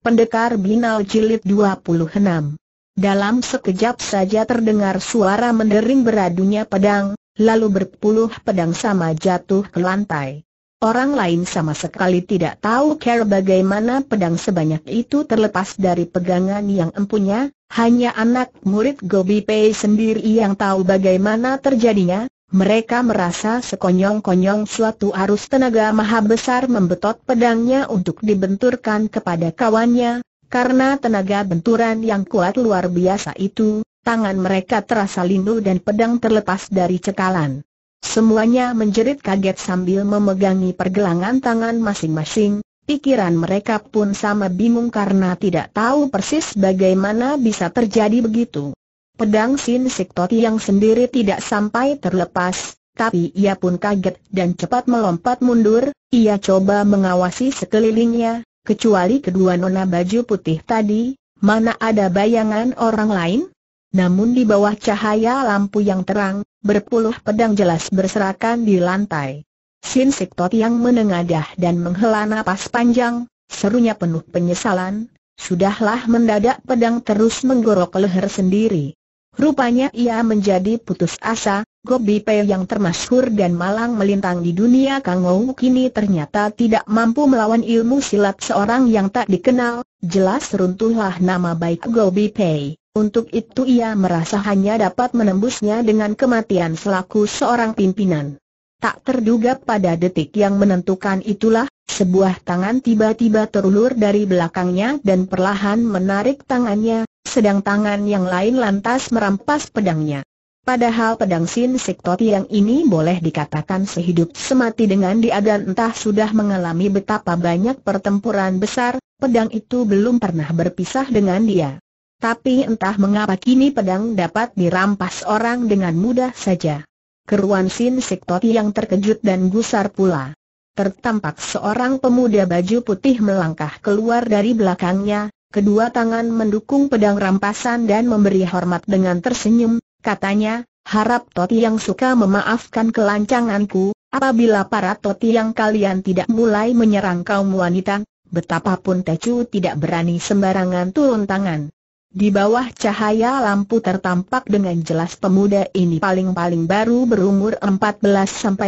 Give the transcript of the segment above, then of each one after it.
Pendekar Binal Jilid 26 Dalam sekejap saja terdengar suara mendering beradunya pedang, lalu berpuluh pedang sama jatuh ke lantai. Orang lain sama sekali tidak tahu care bagaimana pedang sebanyak itu terlepas dari pegangan yang empunya, hanya anak murid Gobi Pei sendiri yang tahu bagaimana terjadinya, mereka merasa sekonyong-konyong suatu arus tenaga maha besar membetot pedangnya untuk dibenturkan kepada kawannya, karena tenaga benturan yang kuat luar biasa itu, tangan mereka terasa lindu dan pedang terlepas dari cekalan. Semuanya menjerit kaget sambil memegangi pergelangan tangan masing-masing, pikiran mereka pun sama bingung karena tidak tahu persis bagaimana bisa terjadi begitu. Pedang Sin Siktoti yang sendiri tidak sampai terlepas, tapi ia pun kaget dan cepat melompat mundur, ia coba mengawasi sekelilingnya, kecuali kedua nona baju putih tadi, mana ada bayangan orang lain? Namun di bawah cahaya lampu yang terang, berpuluh pedang jelas berserakan di lantai. Sin Siktot yang menengadah dan menghela napas panjang, serunya penuh penyesalan, sudahlah mendadak pedang terus menggorok leher sendiri. Rupanya ia menjadi putus asa, Gobi Pei yang termasyhur dan malang melintang di dunia Kang Kangou kini ternyata tidak mampu melawan ilmu silat seorang yang tak dikenal, jelas runtuhlah nama baik Gobi Pei. Untuk itu ia merasa hanya dapat menembusnya dengan kematian selaku seorang pimpinan. Tak terduga pada detik yang menentukan itulah, sebuah tangan tiba-tiba terulur dari belakangnya dan perlahan menarik tangannya, sedang tangan yang lain lantas merampas pedangnya. Padahal pedang Sin Siktoti yang ini boleh dikatakan sehidup semati dengan dia dan entah sudah mengalami betapa banyak pertempuran besar, pedang itu belum pernah berpisah dengan dia. Tapi entah mengapa kini pedang dapat dirampas orang dengan mudah saja. Keruan Sin Siktoti yang terkejut dan gusar pula tertampak seorang pemuda baju putih melangkah keluar dari belakangnya, kedua tangan mendukung pedang rampasan dan memberi hormat dengan tersenyum, katanya, harap Toti yang suka memaafkan kelancanganku, apabila para Toti yang kalian tidak mulai menyerang kaum wanita, betapapun Tecu tidak berani sembarangan turun tangan. Di bawah cahaya lampu tertampak dengan jelas pemuda ini paling-paling baru berumur 14-15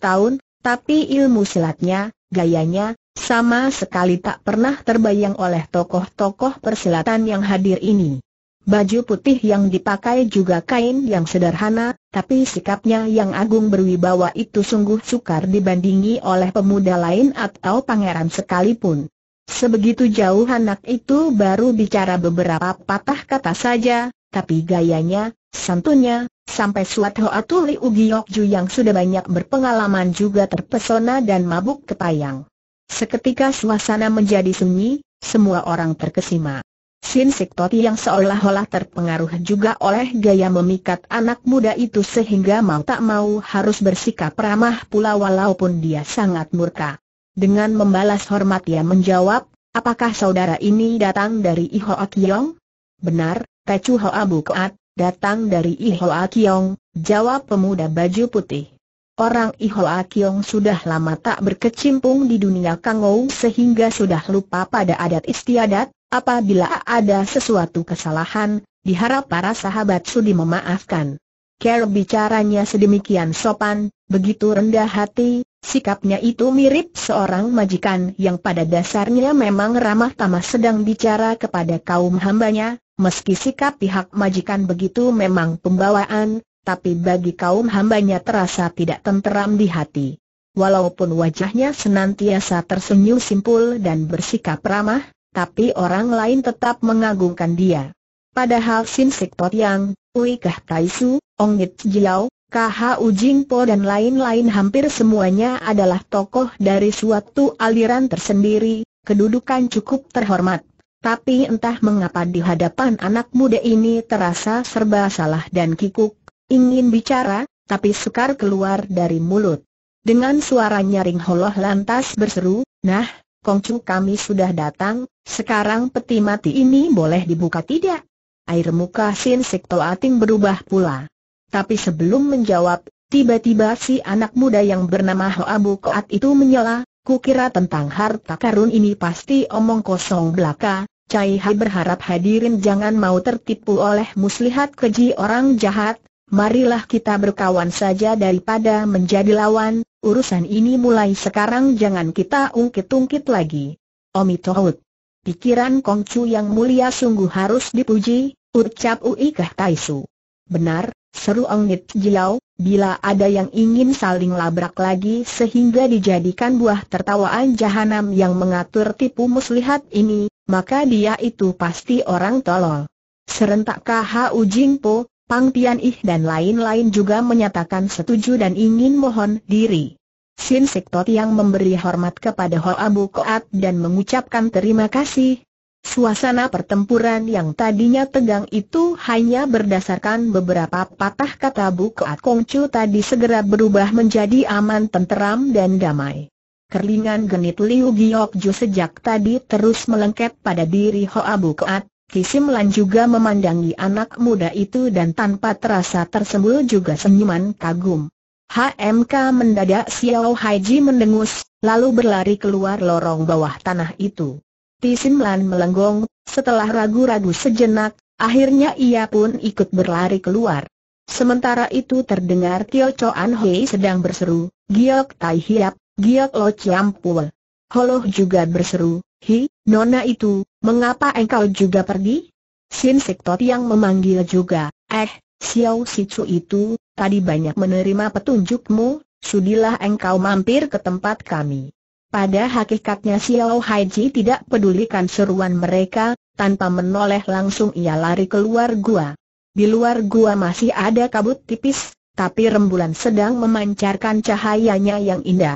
tahun, tapi ilmu silatnya, gayanya, sama sekali tak pernah terbayang oleh tokoh-tokoh persilatan yang hadir ini. Baju putih yang dipakai juga kain yang sederhana, tapi sikapnya yang agung berwibawa itu sungguh sukar dibandingi oleh pemuda lain atau pangeran sekalipun. Sebegitu jauh anak itu baru bicara beberapa patah kata saja, tapi gayanya, Santunya, sampai Suat Hoa Tuli Ugiokju yang sudah banyak berpengalaman juga terpesona dan mabuk kepayang. Seketika suasana menjadi sunyi, semua orang terkesima. Sin Toti yang seolah-olah terpengaruh juga oleh gaya memikat anak muda itu sehingga mau tak mau harus bersikap ramah pula walaupun dia sangat murka. Dengan membalas hormat ia menjawab, apakah saudara ini datang dari Ihoa Kiong? Benar, Tecu Hoa Bukoat, datang dari Ihoa Kiong, jawab pemuda baju putih. Orang Ihoa Kiong sudah lama tak berkecimpung di dunia Kangou sehingga sudah lupa pada adat istiadat, apabila ada sesuatu kesalahan, diharap para sahabat sudi memaafkan. Care bicaranya sedemikian sopan, begitu rendah hati, Sikapnya itu mirip seorang majikan yang pada dasarnya memang ramah tamah sedang bicara kepada kaum hambanya, Meski sikap pihak majikan begitu memang pembawaan, tapi bagi kaum hambanya terasa tidak tenteram di hati. Walaupun wajahnya senantiasa tersenyum simpul dan bersikap ramah, tapi orang lain tetap mengagungkan dia. Padahal Sin Sektot Yang, Ui Kah Ong Ongit Jiao, KH Po dan lain-lain hampir semuanya adalah tokoh dari suatu aliran tersendiri, kedudukan cukup terhormat. Tapi entah mengapa di hadapan anak muda ini terasa serba salah dan kikuk, ingin bicara, tapi sukar keluar dari mulut. Dengan suara nyaring holoh lantas berseru, Nah, Kongcu kami sudah datang, sekarang peti mati ini boleh dibuka tidak? Air muka Sin Sikto Ating berubah pula. Tapi sebelum menjawab, tiba-tiba si anak muda yang bernama Hoa Koat itu menyela, Kukira tentang harta karun ini pasti omong kosong belaka, Cai Hai berharap hadirin jangan mau tertipu oleh muslihat keji orang jahat, marilah kita berkawan saja daripada menjadi lawan, urusan ini mulai sekarang jangan kita ungkit-ungkit lagi. Omi Tohut. Pikiran Kongcu yang mulia sungguh harus dipuji, ucap Uikah Taisu. Benar, seru Nit Jilau, Bila ada yang ingin saling labrak lagi sehingga dijadikan buah tertawaan jahanam yang mengatur tipu muslihat ini, maka dia itu pasti orang tolol. Serentak KH Ujingpo, Pang Tian Ih dan lain-lain juga menyatakan setuju dan ingin mohon diri. Sin Sektot yang memberi hormat kepada Hoa Koat dan mengucapkan terima kasih, Suasana pertempuran yang tadinya tegang itu hanya berdasarkan beberapa patah kata Bukoat Kongcu tadi segera berubah menjadi aman tenteram dan damai. Kerlingan genit Liu Giokju sejak tadi terus melengket pada diri Hoa Kisim Kisimlan juga memandangi anak muda itu dan tanpa terasa tersembul juga senyuman kagum. HMK mendadak Xiao Haiji mendengus, lalu berlari keluar lorong bawah tanah itu. Tisimlan melenggong, setelah ragu-ragu sejenak, akhirnya ia pun ikut berlari keluar. Sementara itu terdengar Tio Chuan Hei sedang berseru, Giok Tai Hiap, Giok Lo Chiam Pul. Holoh juga berseru, Hi, nona itu, mengapa engkau juga pergi? Sin Sektot yang memanggil juga, eh, Xiao Sitsu itu, tadi banyak menerima petunjukmu, sudilah engkau mampir ke tempat kami. Pada hakikatnya Xiao Haiji tidak pedulikan seruan mereka, tanpa menoleh langsung ia lari keluar gua. Di luar gua masih ada kabut tipis, tapi rembulan sedang memancarkan cahayanya yang indah.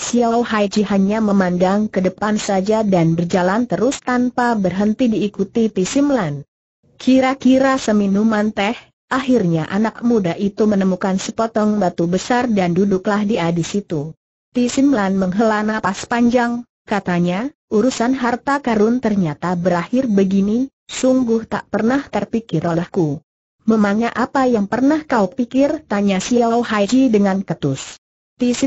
Xiao Haiji hanya memandang ke depan saja dan berjalan terus tanpa berhenti diikuti Pisimlan. Kira-kira seminuman teh, akhirnya anak muda itu menemukan sepotong batu besar dan duduklah dia di situ. Lan menghela napas panjang, katanya, urusan harta karun ternyata berakhir begini, sungguh tak pernah terpikir olehku. Memangnya apa yang pernah kau pikir? Tanya Xiao Haiji dengan ketus.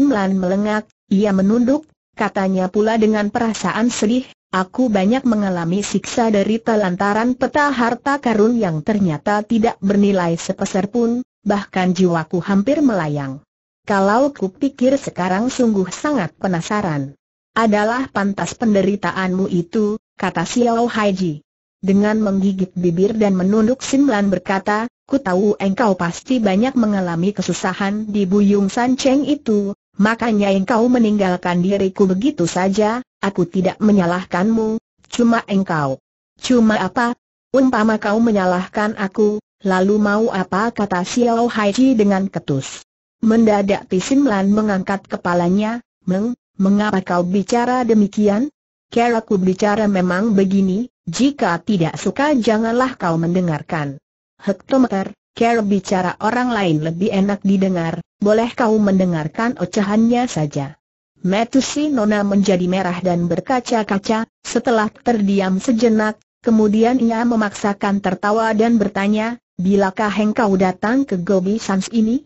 Lan melengak, ia menunduk, katanya pula dengan perasaan sedih, aku banyak mengalami siksa dari telantaran peta harta karun yang ternyata tidak bernilai sepeser pun, bahkan jiwaku hampir melayang kalau ku pikir sekarang sungguh sangat penasaran. Adalah pantas penderitaanmu itu, kata Xiao Haiji. Dengan menggigit bibir dan menunduk Simlan berkata, ku tahu engkau pasti banyak mengalami kesusahan di Buyung San Cheng itu, makanya engkau meninggalkan diriku begitu saja, aku tidak menyalahkanmu, cuma engkau. Cuma apa? Umpama kau menyalahkan aku, lalu mau apa kata Xiao Haiji dengan ketus. Mendadak Lan mengangkat kepalanya, Meng, mengapa kau bicara demikian? Kera ku bicara memang begini, jika tidak suka janganlah kau mendengarkan. Hektometer, Kera bicara orang lain lebih enak didengar, boleh kau mendengarkan ocehannya saja. Metusi Nona menjadi merah dan berkaca-kaca, setelah terdiam sejenak, kemudian ia memaksakan tertawa dan bertanya, Bilakah engkau datang ke Gobi Sans ini?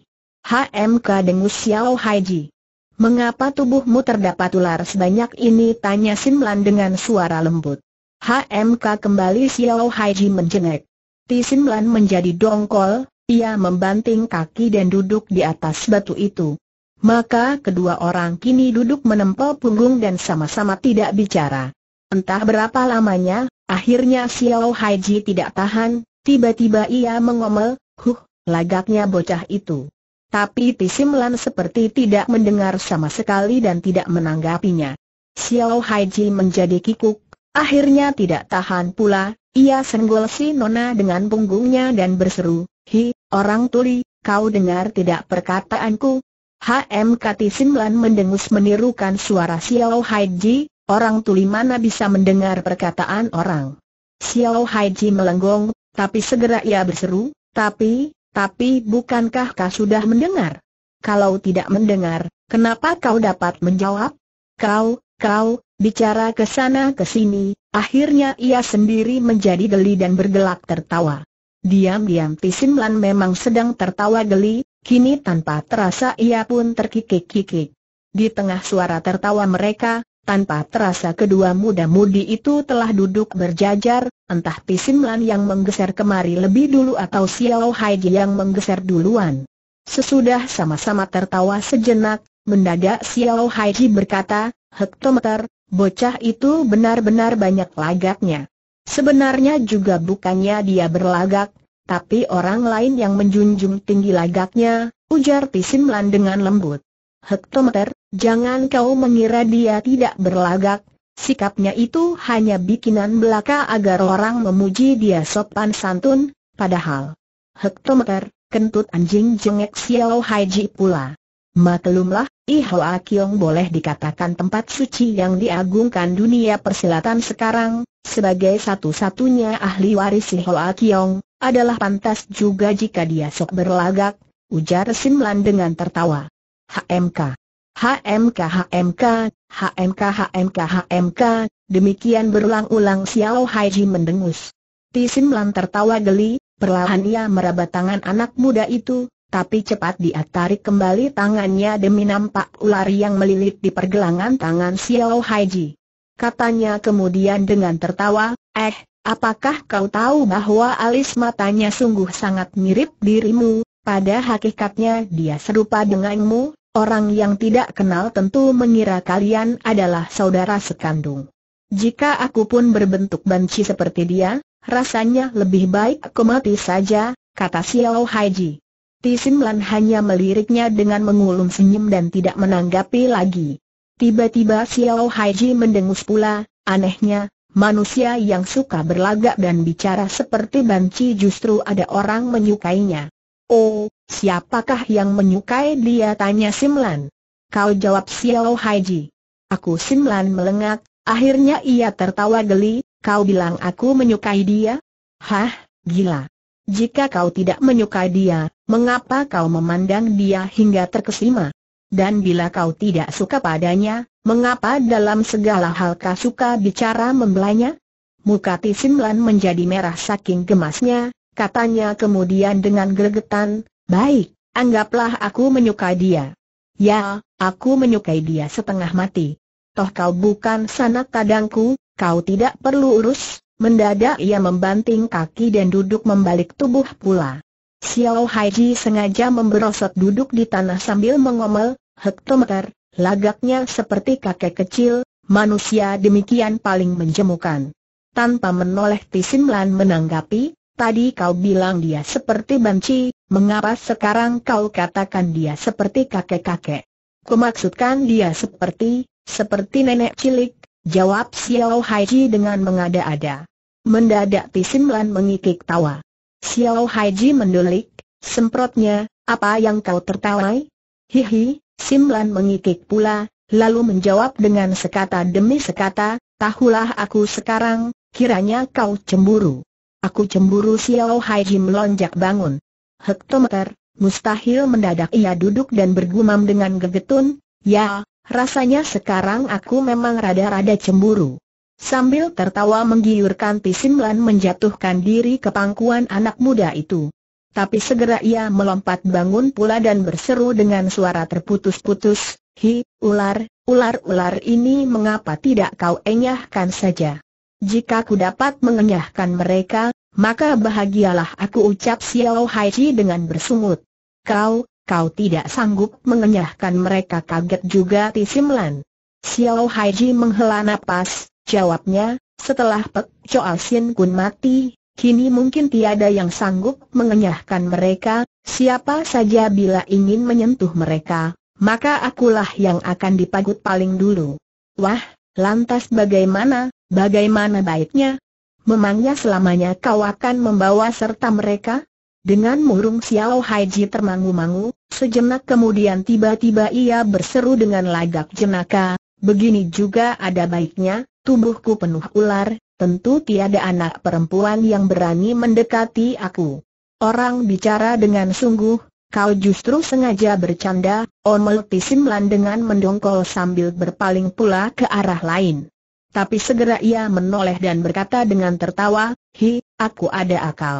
HMK Dengus Xiao Haiji. Mengapa tubuhmu terdapat ular sebanyak ini? Tanya Simlan dengan suara lembut. HMK kembali Xiao Haiji menjenguk. Ti Simlan menjadi dongkol, ia membanting kaki dan duduk di atas batu itu. Maka kedua orang kini duduk menempel punggung dan sama-sama tidak bicara. Entah berapa lamanya, akhirnya Xiao Haiji tidak tahan, tiba-tiba ia mengomel, huh, lagaknya bocah itu. Tapi Tisim Lan seperti tidak mendengar sama sekali dan tidak menanggapinya. Xiao Haiji menjadi kikuk, akhirnya tidak tahan pula, ia senggol si Nona dengan punggungnya dan berseru, Hi, orang tuli, kau dengar tidak perkataanku? HM Katisim Lan mendengus menirukan suara Xiao Haiji, orang tuli mana bisa mendengar perkataan orang. Xiao Haiji melenggong, tapi segera ia berseru, tapi, tapi bukankah kau sudah mendengar? Kalau tidak mendengar, kenapa kau dapat menjawab? Kau, kau, bicara ke sana ke sini, akhirnya ia sendiri menjadi geli dan bergelak tertawa. Diam-diam Pisimlan memang sedang tertawa geli, kini tanpa terasa ia pun terkikik-kikik. Di tengah suara tertawa mereka, tanpa terasa kedua muda-mudi itu telah duduk berjajar, entah Pisim yang menggeser kemari lebih dulu atau Xiao Haiji yang menggeser duluan. Sesudah sama-sama tertawa sejenak, mendadak Xiao Haiji berkata, Hektometer, bocah itu benar-benar banyak lagaknya. Sebenarnya juga bukannya dia berlagak, tapi orang lain yang menjunjung tinggi lagaknya, ujar Pisim dengan lembut. Hektometer, Jangan kau mengira dia tidak berlagak, sikapnya itu hanya bikinan belaka agar orang memuji dia sopan santun, padahal hektometer, kentut anjing jengek Xiao Haiji pula. Maklumlah, Ihoa Kiong boleh dikatakan tempat suci yang diagungkan dunia persilatan sekarang, sebagai satu-satunya ahli waris Ihoa Kiong, adalah pantas juga jika dia sok berlagak, ujar Simlan dengan tertawa. HMK HMK HMK, HMK HMK HMK, demikian berulang-ulang Xiao Haiji mendengus. Tisim Lan tertawa geli, perlahan ia meraba tangan anak muda itu, tapi cepat dia tarik kembali tangannya demi nampak ular yang melilit di pergelangan tangan Xiao Haiji. Katanya kemudian dengan tertawa, eh, apakah kau tahu bahwa alis matanya sungguh sangat mirip dirimu, pada hakikatnya dia serupa denganmu, Orang yang tidak kenal tentu mengira kalian adalah saudara sekandung. Jika aku pun berbentuk banci seperti dia, rasanya lebih baik aku mati saja, kata Xiao Haiji. Lan hanya meliriknya dengan mengulung senyum dan tidak menanggapi lagi. Tiba-tiba Xiao Haiji mendengus pula, anehnya, manusia yang suka berlagak dan bicara seperti banci justru ada orang menyukainya. Oh, Siapakah yang menyukai dia tanya Simlan. Kau jawab Xiao Haiji. Aku Simlan melengak, akhirnya ia tertawa geli, kau bilang aku menyukai dia? Hah, gila. Jika kau tidak menyukai dia, mengapa kau memandang dia hingga terkesima? Dan bila kau tidak suka padanya, mengapa dalam segala hal kau suka bicara membelanya? Muka Tisimlan menjadi merah saking gemasnya, katanya kemudian dengan gregetan, Baik, anggaplah aku menyukai dia. Ya, aku menyukai dia setengah mati. Toh kau bukan sanak kadangku, kau tidak perlu urus. Mendadak ia membanting kaki dan duduk membalik tubuh pula. Xiao Haiji sengaja memberosot duduk di tanah sambil mengomel, hektometer, lagaknya seperti kakek kecil, manusia demikian paling menjemukan. Tanpa menoleh Tisimlan menanggapi, Tadi kau bilang dia seperti banci, mengapa sekarang kau katakan dia seperti kakek-kakek? Kumaksudkan dia seperti, seperti nenek cilik, jawab Xiao Haiji dengan mengada-ada. Mendadak Simlan mengikik tawa. Xiao Haiji mendulik, semprotnya, apa yang kau tertawai? Hihi, Simlan mengikik pula, lalu menjawab dengan sekata demi sekata, tahulah aku sekarang, kiranya kau cemburu. Aku cemburu Xiao Hai Jim lonjak bangun. Hektometer, mustahil mendadak ia duduk dan bergumam dengan gegetun, ya, rasanya sekarang aku memang rada-rada cemburu. Sambil tertawa menggiurkan Pisimlan menjatuhkan diri ke pangkuan anak muda itu. Tapi segera ia melompat bangun pula dan berseru dengan suara terputus-putus, Hi, ular, ular-ular ini mengapa tidak kau enyahkan saja? Jika ku dapat mengenyahkan mereka, maka bahagialah aku ucap Xiao Haiji dengan bersungut. Kau, kau tidak sanggup mengenyahkan mereka kaget juga Tisimlan. Xiao Haiji menghela nafas. jawabnya, setelah Pek Choa Sin Kun mati, kini mungkin tiada yang sanggup mengenyahkan mereka, siapa saja bila ingin menyentuh mereka, maka akulah yang akan dipagut paling dulu. Wah, lantas bagaimana, Bagaimana baiknya? Memangnya selamanya kau akan membawa serta mereka? Dengan murung Xiao Haiji termangu-mangu, sejenak kemudian tiba-tiba ia berseru dengan lagak jenaka, begini juga ada baiknya, tubuhku penuh ular, tentu tiada anak perempuan yang berani mendekati aku. Orang bicara dengan sungguh, kau justru sengaja bercanda, Omel Pisimlan dengan mendongkol sambil berpaling pula ke arah lain. Tapi segera ia menoleh dan berkata dengan tertawa, Hi, aku ada akal.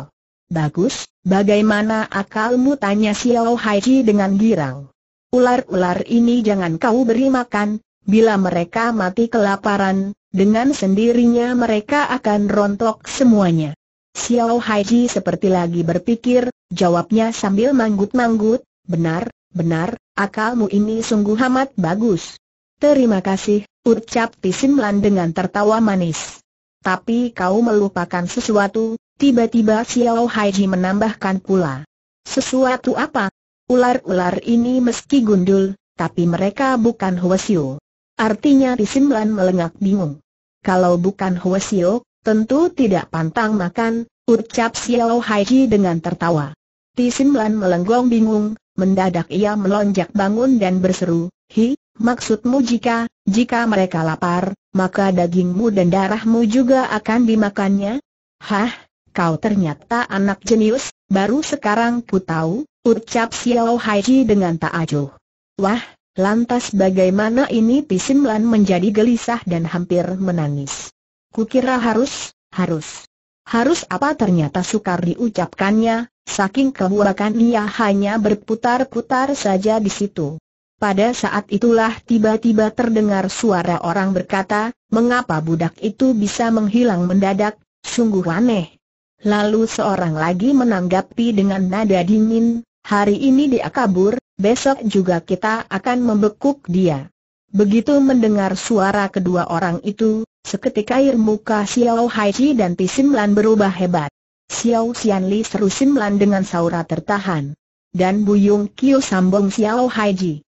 Bagus, bagaimana akalmu tanya Xiao Haiji dengan girang. Ular-ular ini jangan kau beri makan, bila mereka mati kelaparan, dengan sendirinya mereka akan rontok semuanya. Xiao Haiji seperti lagi berpikir, jawabnya sambil manggut-manggut, benar, benar, akalmu ini sungguh amat bagus. Terima kasih, ucap Tisimlan dengan tertawa manis. Tapi kau melupakan sesuatu, tiba-tiba Xiao Haiji menambahkan pula. Sesuatu apa? Ular-ular ini meski gundul, tapi mereka bukan Huasio. Artinya Tisimlan melengak bingung. Kalau bukan Huasio, tentu tidak pantang makan, ucap Xiao Haiji dengan tertawa. Tisimlan melenggong bingung, mendadak ia melonjak bangun dan berseru, Hi, Maksudmu jika, jika mereka lapar, maka dagingmu dan darahmu juga akan dimakannya? Hah, kau ternyata anak jenius, baru sekarang ku tahu, ucap Xiao Haiji dengan ta'ajuh. Wah, lantas bagaimana ini Pisimlan menjadi gelisah dan hampir menangis. Kukira harus, harus. Harus apa ternyata sukar diucapkannya, saking kehurakan ia hanya berputar-putar saja di situ. Pada saat itulah tiba-tiba terdengar suara orang berkata, mengapa budak itu bisa menghilang mendadak, sungguh aneh. Lalu seorang lagi menanggapi dengan nada dingin, hari ini dia kabur, besok juga kita akan membekuk dia. Begitu mendengar suara kedua orang itu, seketika air muka Xiao Haiji dan Pi Simlan berubah hebat. Xiao Xianli seru Simlan dengan saura tertahan. Dan Buyung Qiu sambung Xiao Haiji.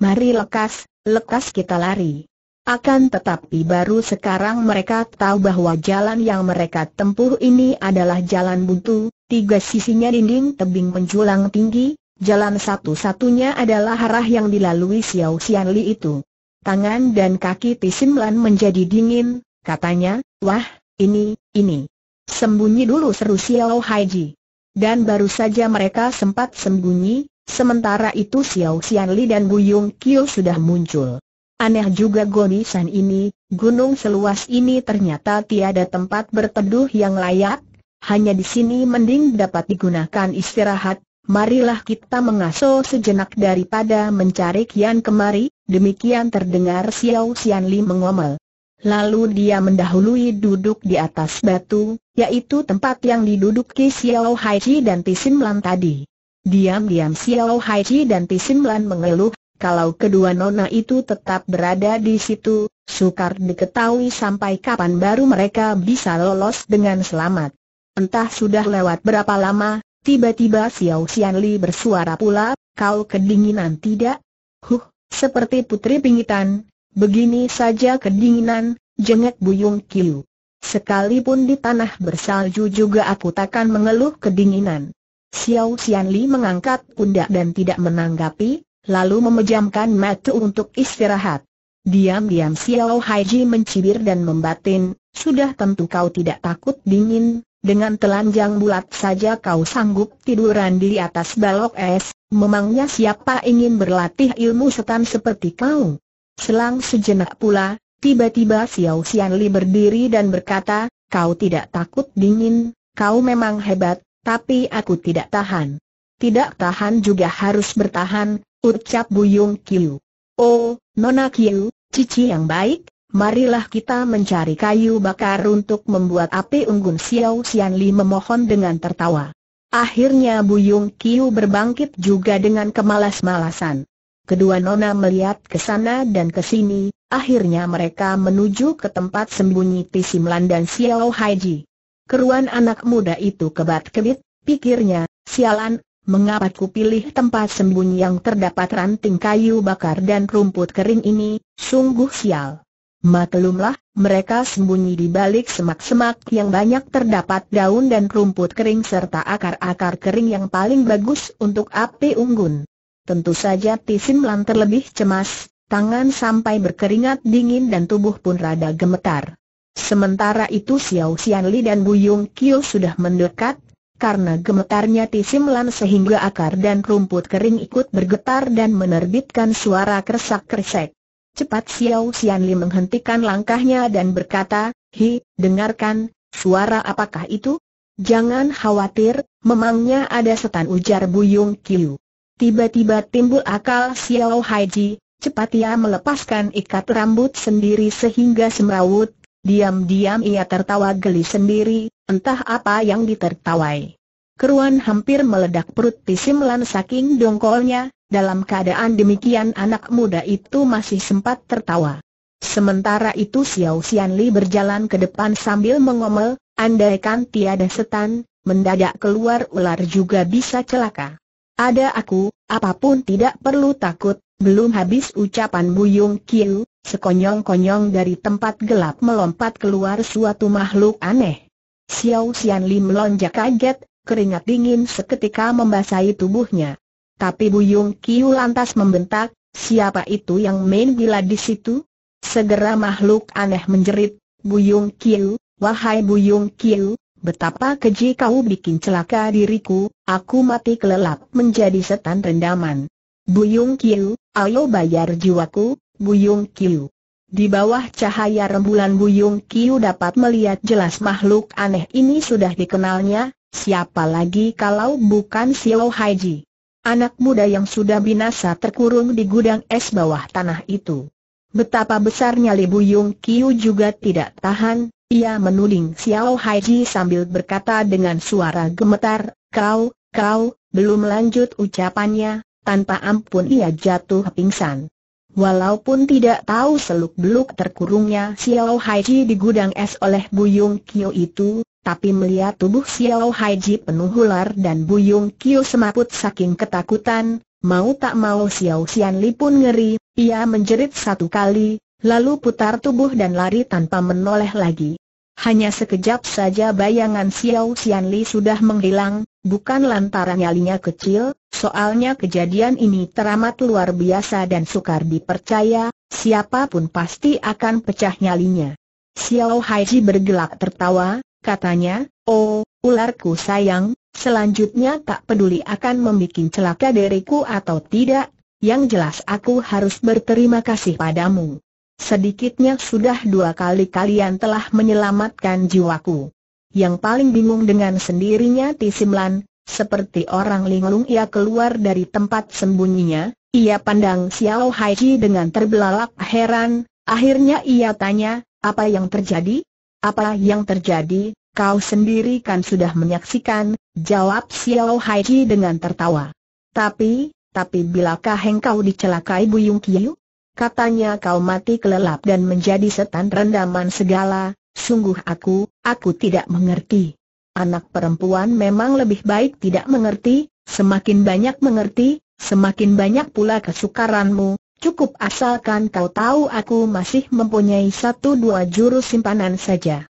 Mari lekas, lekas kita lari. Akan tetapi baru sekarang mereka tahu bahwa jalan yang mereka tempuh ini adalah jalan buntu, tiga sisinya dinding tebing menjulang tinggi, jalan satu-satunya adalah arah yang dilalui Xiao Xianli itu. Tangan dan kaki Lan menjadi dingin, katanya, wah, ini, ini. Sembunyi dulu seru Xiao Haiji. Dan baru saja mereka sempat sembunyi, Sementara itu Xiao Xianli dan Buyung Qiu sudah muncul. Aneh juga gonisan ini, gunung seluas ini ternyata tiada tempat berteduh yang layak, hanya di sini mending dapat digunakan istirahat, marilah kita mengaso sejenak daripada mencari kian kemari, demikian terdengar Xiao Xianli mengomel. Lalu dia mendahului duduk di atas batu, yaitu tempat yang diduduki Xiao Haiji dan Lan tadi. Diam-diam Xiao Haiji dan Pisimlan mengeluh, kalau kedua nona itu tetap berada di situ, sukar diketahui sampai kapan baru mereka bisa lolos dengan selamat. Entah sudah lewat berapa lama, tiba-tiba Xiao Xianli bersuara pula, kau kedinginan tidak? Huh, seperti putri pingitan, begini saja kedinginan, jengek Buyung Kiu. Sekalipun di tanah bersalju juga aku takkan mengeluh kedinginan. Xiao Xianli mengangkat pundak dan tidak menanggapi, lalu memejamkan mata untuk istirahat. Diam-diam Xiao Haiji mencibir dan membatin, sudah tentu kau tidak takut dingin, dengan telanjang bulat saja kau sanggup tiduran di atas balok es, memangnya siapa ingin berlatih ilmu setan seperti kau? Selang sejenak pula, tiba-tiba Xiao Xianli berdiri dan berkata, kau tidak takut dingin, kau memang hebat, tapi aku tidak tahan. Tidak tahan juga harus bertahan, ucap Buyung Kiu. Oh, Nona Kiu, cici yang baik, marilah kita mencari kayu bakar untuk membuat api unggun Xiao Xianli memohon dengan tertawa. Akhirnya Buyung Kiu berbangkit juga dengan kemalas-malasan. Kedua nona melihat ke sana dan ke sini, akhirnya mereka menuju ke tempat sembunyi Tisimlan dan Xiao Haiji. Keruan anak muda itu kebat-kebit, pikirnya, sialan, mengapa ku pilih tempat sembunyi yang terdapat ranting kayu bakar dan rumput kering ini, sungguh sial. Maklumlah, mereka sembunyi di balik semak-semak yang banyak terdapat daun dan rumput kering serta akar-akar kering yang paling bagus untuk api unggun. Tentu saja Tisin Lan terlebih cemas, tangan sampai berkeringat dingin dan tubuh pun rada gemetar. Sementara itu Xiao Xianli dan Yung Kiu sudah mendekat, karena gemetarnya tisimlan sehingga akar dan rumput kering ikut bergetar dan menerbitkan suara kersak-kersek. Cepat Xiao Xianli menghentikan langkahnya dan berkata, Hi, dengarkan, suara apakah itu? Jangan khawatir, memangnya ada setan ujar Yung Kiu. Tiba-tiba timbul akal Xiao Haiji, cepat ia melepaskan ikat rambut sendiri sehingga semrawut, Diam-diam ia tertawa geli sendiri, entah apa yang ditertawai. Keruan hampir meledak perut Pisimlan saking dongkolnya, dalam keadaan demikian anak muda itu masih sempat tertawa. Sementara itu Xiao Xianli berjalan ke depan sambil mengomel, andaikan tiada setan, mendadak keluar ular juga bisa celaka. Ada aku, apapun tidak perlu takut, belum habis ucapan Buyung Kiu, sekonyong-konyong dari tempat gelap melompat keluar suatu makhluk aneh. Xiao Xian Lim melonjak kaget, keringat dingin seketika membasahi tubuhnya. Tapi Buyung Kiu lantas membentak, siapa itu yang main gila di situ? Segera makhluk aneh menjerit, Buyung Kiu, wahai Buyung Kiu, Betapa keji kau bikin celaka diriku, aku mati kelelap menjadi setan rendaman. Buyung Kiu, Ayo bayar jiwaku, Buyung Kiu. Di bawah cahaya rembulan Buyung Kiu dapat melihat jelas makhluk aneh ini sudah dikenalnya, siapa lagi kalau bukan Xiao Haiji. Anak muda yang sudah binasa terkurung di gudang es bawah tanah itu. Betapa besarnya Li Buyung Kiu juga tidak tahan, ia menuding Xiao Haiji sambil berkata dengan suara gemetar, Kau, kau, belum lanjut ucapannya, tanpa ampun ia jatuh pingsan. Walaupun tidak tahu seluk-beluk terkurungnya Xiao Haiji di gudang es oleh Buyung Kyo itu, tapi melihat tubuh Xiao Haiji penuh ular dan Buyung Kyo semaput saking ketakutan, mau tak mau Xiao Xianli pun ngeri, ia menjerit satu kali, lalu putar tubuh dan lari tanpa menoleh lagi. Hanya sekejap saja bayangan Xiao Xianli sudah menghilang, Bukan lantaran nyalinya kecil, soalnya kejadian ini teramat luar biasa dan sukar dipercaya, siapapun pasti akan pecah nyalinya. Xiao Haiji bergelak tertawa, katanya, Oh, ularku sayang, selanjutnya tak peduli akan membuat celaka diriku atau tidak, yang jelas aku harus berterima kasih padamu. Sedikitnya sudah dua kali kalian telah menyelamatkan jiwaku. Yang paling bingung dengan sendirinya Tisimlan, seperti orang linglung ia keluar dari tempat sembunyinya, ia pandang Xiao Haiji dengan terbelalak heran, akhirnya ia tanya, apa yang terjadi? Apa yang terjadi, kau sendiri kan sudah menyaksikan, jawab Xiao Haiji dengan tertawa. Tapi, tapi bilakah engkau dicelakai Buyung Kiyu? Katanya kau mati kelelap dan menjadi setan rendaman segala, Sungguh aku, aku tidak mengerti. Anak perempuan memang lebih baik tidak mengerti, semakin banyak mengerti, semakin banyak pula kesukaranmu, cukup asalkan kau tahu aku masih mempunyai satu dua jurus simpanan saja.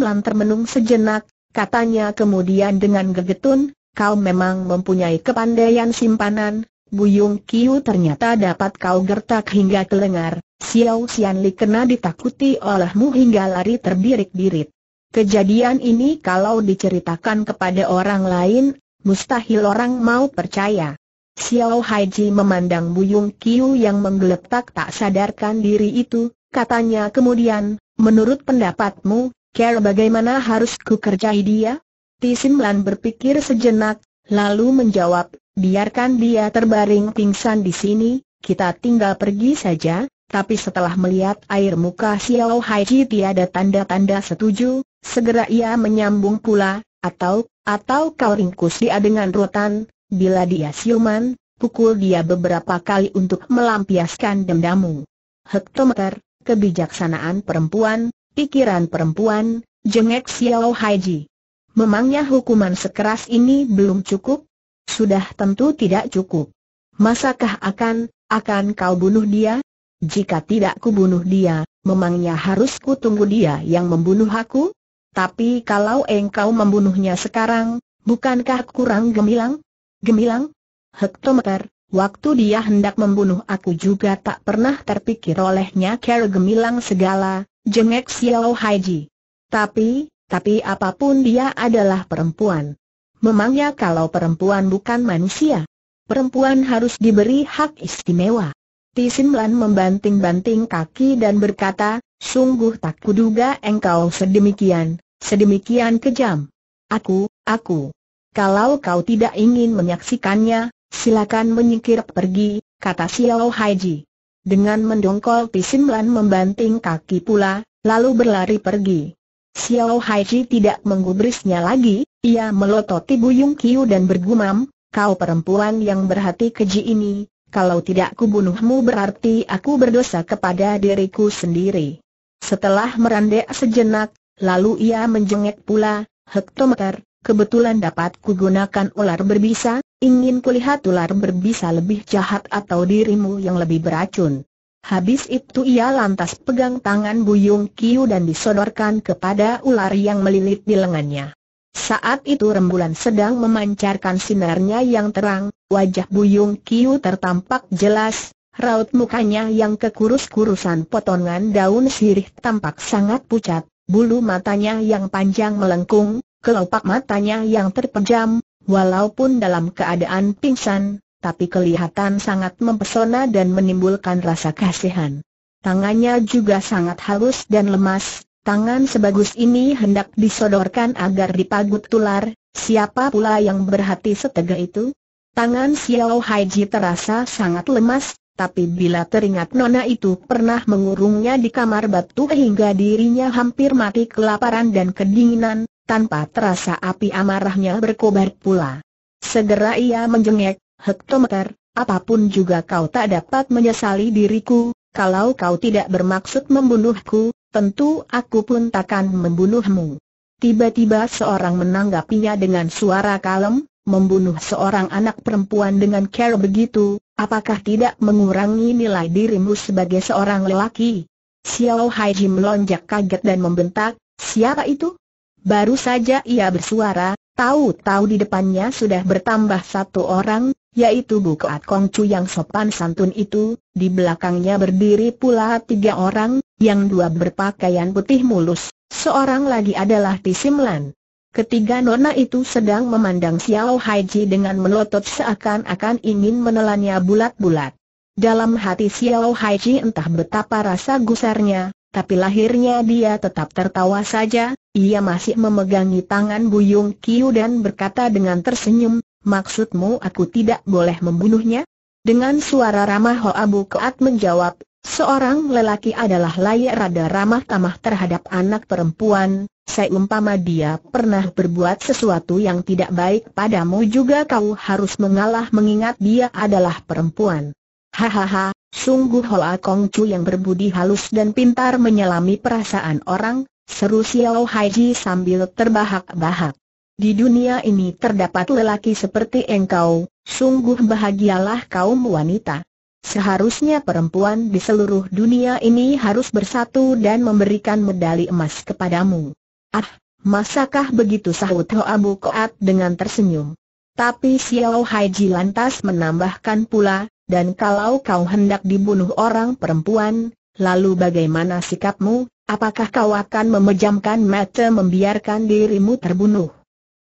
Lan termenung sejenak, katanya kemudian dengan gegetun, kau memang mempunyai kepandaian simpanan, Buyung Kiu ternyata dapat kau gertak hingga kelengar, Xiao Xianli kena ditakuti olehmu hingga lari terbirik-birit. Kejadian ini kalau diceritakan kepada orang lain, mustahil orang mau percaya. Xiao Haiji memandang Buyung Kiu yang menggeletak tak sadarkan diri itu, katanya kemudian, menurut pendapatmu, care bagaimana harus ku kerjai dia? Tisim Lan berpikir sejenak, lalu menjawab, biarkan dia terbaring pingsan di sini, kita tinggal pergi saja, tapi setelah melihat air muka Xiao Haiji tiada tanda-tanda setuju, segera ia menyambung pula, atau, atau kau ringkus dia dengan rotan, bila dia siuman, pukul dia beberapa kali untuk melampiaskan dendammu. Hektometer, kebijaksanaan perempuan, pikiran perempuan, jengek Xiao Haiji. Memangnya hukuman sekeras ini belum cukup? Sudah tentu tidak cukup. Masakah akan, akan kau bunuh dia? Jika tidak kubunuh dia, memangnya harus kutunggu dia yang membunuh aku? Tapi kalau engkau membunuhnya sekarang, bukankah kurang gemilang? Gemilang? Hektometer, waktu dia hendak membunuh aku juga tak pernah terpikir olehnya kera gemilang segala, jengek Xiao Haiji. Tapi, tapi apapun dia adalah perempuan. Memangnya kalau perempuan bukan manusia? Perempuan harus diberi hak istimewa. Tisimlan membanting-banting kaki dan berkata, sungguh tak kuduga engkau sedemikian, sedemikian kejam. Aku, aku. Kalau kau tidak ingin menyaksikannya, silakan menyingkir pergi, kata Xiao Haiji. Dengan mendongkol Tisimlan membanting kaki pula, lalu berlari pergi. Xiao Haiji tidak menggubrisnya lagi, ia melototi Buyung Kiu dan bergumam, kau perempuan yang berhati keji ini, kalau tidak kubunuhmu berarti aku berdosa kepada diriku sendiri. Setelah merendah sejenak, lalu ia menjengek pula, hektometer, kebetulan dapat kugunakan ular berbisa, ingin kulihat ular berbisa lebih jahat atau dirimu yang lebih beracun. Habis itu ia lantas pegang tangan Buyung Kiu dan disodorkan kepada ular yang melilit di lengannya. Saat itu rembulan sedang memancarkan sinarnya yang terang, wajah Buyung Kiu tertampak jelas, raut mukanya yang kekurus-kurusan potongan daun sirih tampak sangat pucat, bulu matanya yang panjang melengkung, kelopak matanya yang terpejam, walaupun dalam keadaan pingsan, tapi kelihatan sangat mempesona dan menimbulkan rasa kasihan. Tangannya juga sangat halus dan lemas, Tangan sebagus ini hendak disodorkan agar dipagut tular, siapa pula yang berhati setega itu? Tangan Xiao Haiji terasa sangat lemas, tapi bila teringat nona itu pernah mengurungnya di kamar batu hingga dirinya hampir mati kelaparan dan kedinginan, tanpa terasa api amarahnya berkobar pula. Segera ia menjengek, hektometer, apapun juga kau tak dapat menyesali diriku, kalau kau tidak bermaksud membunuhku, tentu aku pun takkan membunuhmu. Tiba-tiba seorang menanggapinya dengan suara kalem, membunuh seorang anak perempuan dengan care begitu, apakah tidak mengurangi nilai dirimu sebagai seorang lelaki? Xiao Hai Ji melonjak kaget dan membentak, siapa itu? Baru saja ia bersuara, tahu-tahu di depannya sudah bertambah satu orang, yaitu kong Kongcu yang sopan santun itu, di belakangnya berdiri pula tiga orang, yang dua berpakaian putih mulus, seorang lagi adalah Tisimlan. Ketiga nona itu sedang memandang Xiao Haiji dengan melotot seakan-akan ingin menelannya bulat-bulat. Dalam hati Xiao Haiji entah betapa rasa gusarnya, tapi lahirnya dia tetap tertawa saja, ia masih memegangi tangan Buyung Kiu dan berkata dengan tersenyum, maksudmu aku tidak boleh membunuhnya? Dengan suara ramah Hoa kead menjawab, seorang lelaki adalah layak rada ramah tamah terhadap anak perempuan, seumpama dia pernah berbuat sesuatu yang tidak baik padamu juga kau harus mengalah mengingat dia adalah perempuan. Hahaha, sungguh Hoa Kong Chu yang berbudi halus dan pintar menyelami perasaan orang, seru Xiao Haiji sambil terbahak-bahak. Di dunia ini terdapat lelaki seperti engkau, sungguh bahagialah kaum wanita. Seharusnya perempuan di seluruh dunia ini harus bersatu dan memberikan medali emas kepadamu. Ah, masakah begitu sahut Hoa Koat dengan tersenyum. Tapi Xiao Hai lantas menambahkan pula, dan kalau kau hendak dibunuh orang perempuan, lalu bagaimana sikapmu, apakah kau akan memejamkan mata membiarkan dirimu terbunuh?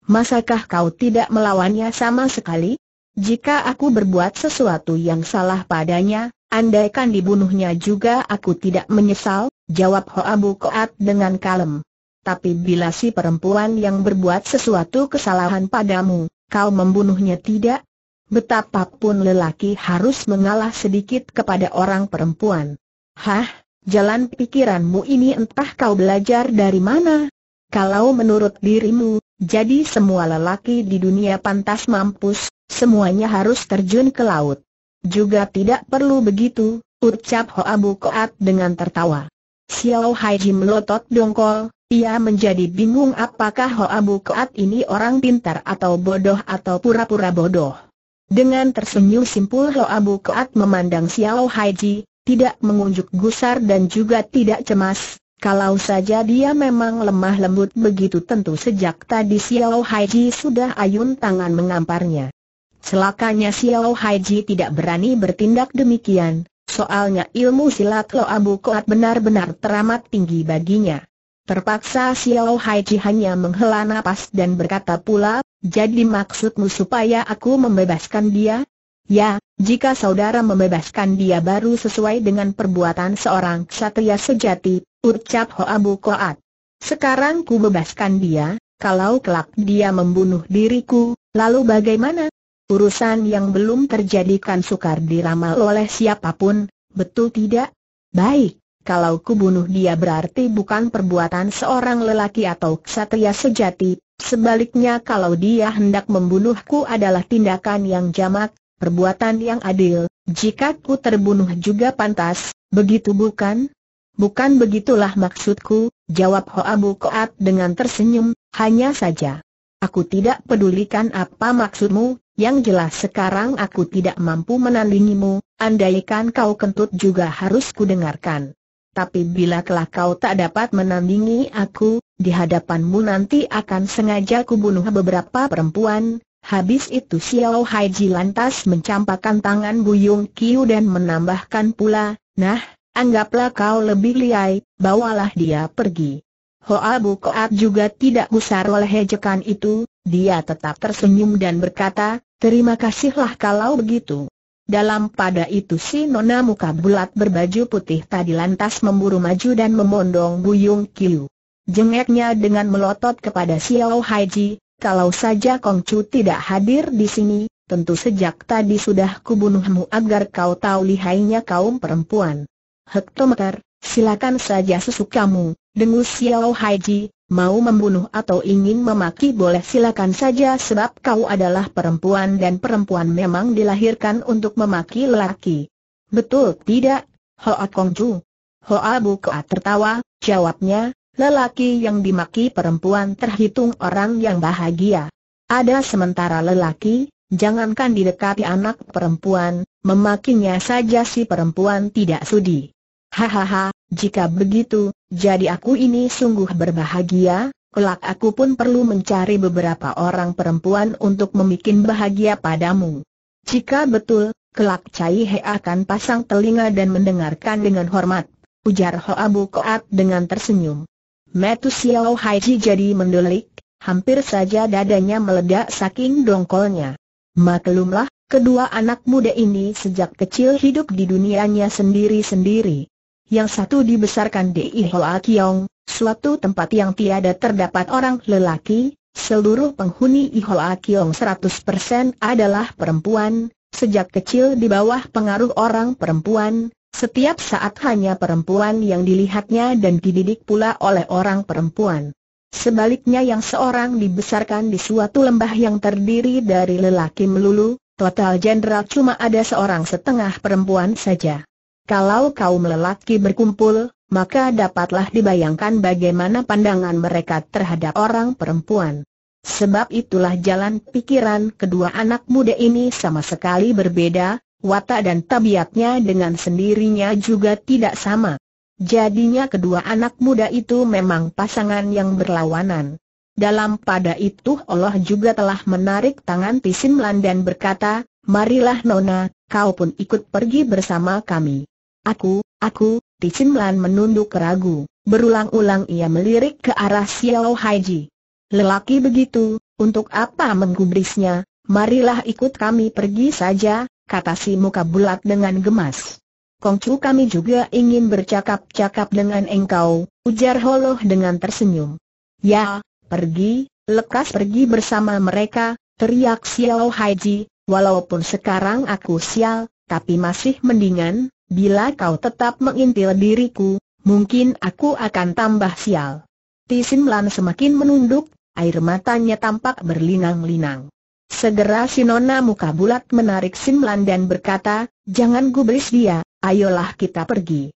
Masakah kau tidak melawannya sama sekali? Jika aku berbuat sesuatu yang salah padanya, andaikan dibunuhnya juga aku tidak menyesal, jawab Hoabu Koat dengan kalem. Tapi bila si perempuan yang berbuat sesuatu kesalahan padamu, kau membunuhnya tidak? Betapapun lelaki harus mengalah sedikit kepada orang perempuan. Hah, jalan pikiranmu ini entah kau belajar dari mana? Kalau menurut dirimu, jadi semua lelaki di dunia pantas mampus, semuanya harus terjun ke laut. Juga tidak perlu begitu, ucap Hoa Bu Koat dengan tertawa. Xiao Hai Jim lotot dongkol, ia menjadi bingung apakah Hoa Bu Koat ini orang pintar atau bodoh atau pura-pura bodoh. Dengan tersenyum simpul Hoa Bu Koat memandang Xiao Hai Ji, tidak mengunjuk gusar dan juga tidak cemas, kalau saja dia memang lemah lembut begitu tentu sejak tadi Xiao Haiji sudah ayun tangan mengamparnya. Selakanya Xiao Haiji tidak berani bertindak demikian, soalnya ilmu silat Lo Abu Koat benar-benar teramat tinggi baginya. Terpaksa Xiao Haiji hanya menghela nafas dan berkata pula, jadi maksudmu supaya aku membebaskan dia? Ya, jika saudara membebaskan dia baru sesuai dengan perbuatan seorang ksatria sejati, ucap Hoabu Koat. Sekarang ku bebaskan dia, kalau kelak dia membunuh diriku, lalu bagaimana? Urusan yang belum terjadi kan sukar diramal oleh siapapun, betul tidak? Baik, kalau ku bunuh dia berarti bukan perbuatan seorang lelaki atau ksatria sejati, sebaliknya kalau dia hendak membunuhku adalah tindakan yang jamak, perbuatan yang adil, jika ku terbunuh juga pantas, begitu bukan? Bukan begitulah maksudku, jawab Hoabu Koat dengan tersenyum, hanya saja. Aku tidak pedulikan apa maksudmu, yang jelas sekarang aku tidak mampu menandingimu, andaikan kau kentut juga harus kudengarkan. Tapi bila kelak kau tak dapat menandingi aku, di hadapanmu nanti akan sengaja kubunuh beberapa perempuan, Habis itu Xiao Haiji lantas mencampakkan tangan Buyung Kiu dan menambahkan pula, Nah, anggaplah kau lebih liai, bawalah dia pergi. Hoa Koat juga tidak gusar oleh ejekan itu, dia tetap tersenyum dan berkata, Terima kasihlah kalau begitu. Dalam pada itu si nona muka bulat berbaju putih tadi lantas memburu maju dan memondong Buyung Kiu. Jengeknya dengan melotot kepada Xiao Haiji, kalau saja Kong Chu tidak hadir di sini, tentu sejak tadi sudah kubunuhmu agar kau tahu lihainya kaum perempuan. Hektometer, silakan saja sesukamu, dengus Xiao Haiji, mau membunuh atau ingin memaki boleh silakan saja sebab kau adalah perempuan dan perempuan memang dilahirkan untuk memaki lelaki. Betul tidak, Hoa Kong Chu? Hoa Bukoa tertawa, jawabnya, Lelaki yang dimaki perempuan terhitung orang yang bahagia. Ada sementara lelaki, jangankan didekati anak perempuan, memakinya saja si perempuan tidak sudi. Hahaha, jika begitu, jadi aku ini sungguh berbahagia, kelak aku pun perlu mencari beberapa orang perempuan untuk memikin bahagia padamu. Jika betul, kelak Cai He akan pasang telinga dan mendengarkan dengan hormat, ujar Ho Abu Koat dengan tersenyum. Metu Xiao Haiji jadi mendelik, hampir saja dadanya meledak saking dongkolnya. Maklumlah, kedua anak muda ini sejak kecil hidup di dunianya sendiri-sendiri. Yang satu dibesarkan di Ihoa Kiong, suatu tempat yang tiada terdapat orang lelaki, seluruh penghuni Ihoa Kiong 100% adalah perempuan, sejak kecil di bawah pengaruh orang perempuan, setiap saat hanya perempuan yang dilihatnya dan dididik pula oleh orang perempuan. Sebaliknya yang seorang dibesarkan di suatu lembah yang terdiri dari lelaki melulu, total jenderal cuma ada seorang setengah perempuan saja. Kalau kaum lelaki berkumpul, maka dapatlah dibayangkan bagaimana pandangan mereka terhadap orang perempuan. Sebab itulah jalan pikiran kedua anak muda ini sama sekali berbeda, watak dan tabiatnya dengan sendirinya juga tidak sama. Jadinya kedua anak muda itu memang pasangan yang berlawanan. Dalam pada itu Allah juga telah menarik tangan Lan dan berkata, Marilah Nona, kau pun ikut pergi bersama kami. Aku, aku, Lan menunduk ragu, berulang-ulang ia melirik ke arah Xiao Haiji. Lelaki begitu, untuk apa menggubrisnya, marilah ikut kami pergi saja, kata si muka bulat dengan gemas. Kongcu kami juga ingin bercakap-cakap dengan engkau, ujar Holoh dengan tersenyum. Ya, pergi, lekas pergi bersama mereka, teriak Xiao Haiji, walaupun sekarang aku sial, tapi masih mendingan, bila kau tetap mengintil diriku, mungkin aku akan tambah sial. Tisin Lan semakin menunduk, air matanya tampak berlinang-linang. Segera si muka bulat menarik Simlan dan berkata, jangan gubris dia, ayolah kita pergi.